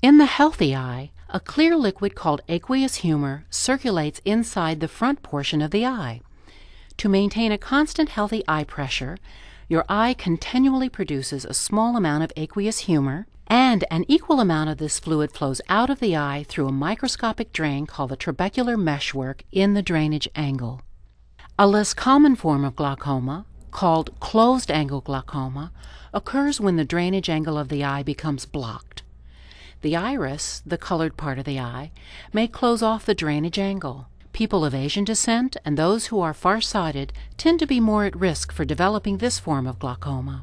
In the healthy eye, a clear liquid called aqueous humor circulates inside the front portion of the eye. To maintain a constant healthy eye pressure, your eye continually produces a small amount of aqueous humor, and an equal amount of this fluid flows out of the eye through a microscopic drain called the trabecular meshwork in the drainage angle. A less common form of glaucoma, called closed angle glaucoma, occurs when the drainage angle of the eye becomes blocked. The iris, the colored part of the eye, may close off the drainage angle. People of Asian descent and those who are farsighted tend to be more at risk for developing this form of glaucoma.